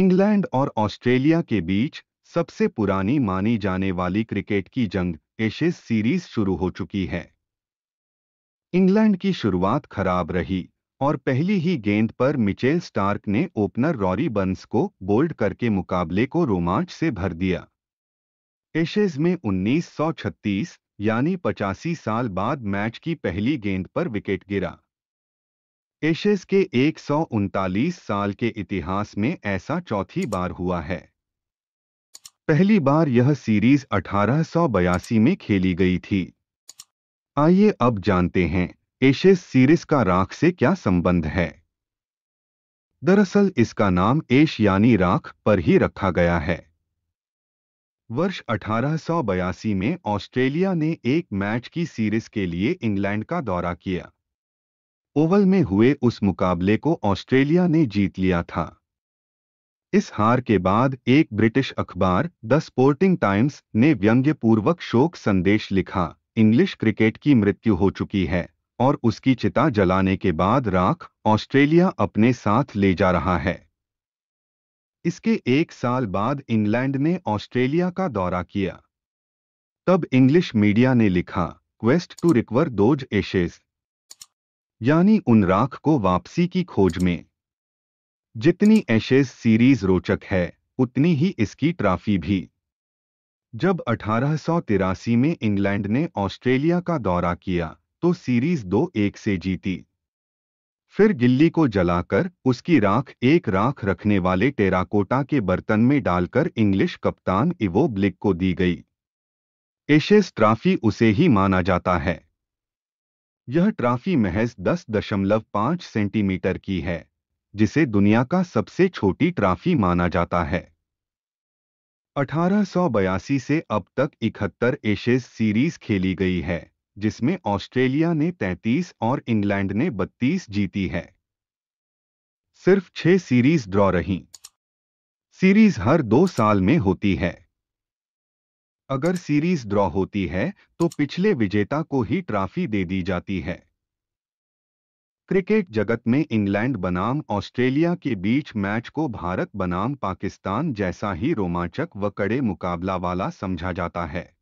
England और Australia के बीच सबसे पुरानी मानी जाने वाली क्रिकेट की जंग एशेज सीरीज शुरू हो चुकी है इंग्लैंड की शुरुआत खराब रही और पहली ही गेंद पर मिचेल स्टार्क ने ओपनर रॉरी बंस को बोल्ड करके मुकाबले को रोमांच से भर दिया एशेज में 1936 यानी पचासी साल बाद मैच की पहली गेंद पर विकेट गिरा एशेज के एक साल के इतिहास में ऐसा चौथी बार हुआ है पहली बार यह सीरीज अठारह में खेली गई थी आइए अब जानते हैं एशेज सीरीज का राख से क्या संबंध है दरअसल इसका नाम एश यानी राख पर ही रखा गया है वर्ष 1882 में ऑस्ट्रेलिया ने एक मैच की सीरीज के लिए इंग्लैंड का दौरा किया ओवल में हुए उस मुकाबले को ऑस्ट्रेलिया ने जीत लिया था इस हार के बाद एक ब्रिटिश अखबार द स्पोर्टिंग टाइम्स ने व्यंग्यपूर्वक शोक संदेश लिखा इंग्लिश क्रिकेट की मृत्यु हो चुकी है और उसकी चिता जलाने के बाद राख ऑस्ट्रेलिया अपने साथ ले जा रहा है इसके एक साल बाद इंग्लैंड ने ऑस्ट्रेलिया का दौरा किया तब इंग्लिश मीडिया ने लिखा quest to recover those Ashes यानी उन राख को वापसी की खोज में जितनी एशेज सीरीज रोचक है उतनी ही इसकी ट्रॉफी भी जब तिरासी में इंग्लैंड ने ऑस्ट्रेलिया का दौरा किया तो सीरीज दो एक से जीती फिर गिल्ली को जलाकर उसकी राख एक राख रखने वाले टेराकोटा के बर्तन में डालकर इंग्लिश कप्तान इवो ब्लिक को दी गई एशेस ट्रॉफी उसे ही माना जाता है यह ट्रॉफी महज 10.5 सेंटीमीटर की है जिसे दुनिया का सबसे छोटी ट्रॉफी माना जाता है 1882 से अब तक इकहत्तर एशेज सीरीज खेली गई है जिसमें ऑस्ट्रेलिया ने 33 और इंग्लैंड ने 32 जीती है सिर्फ छह सीरीज ड्रॉ रही सीरीज हर दो साल में होती है अगर सीरीज ड्रॉ होती है तो पिछले विजेता को ही ट्रॉफी दे दी जाती है क्रिकेट जगत में इंग्लैंड बनाम ऑस्ट्रेलिया के बीच मैच को भारत बनाम पाकिस्तान जैसा ही रोमांचक व कड़े मुकाबला वाला समझा जाता है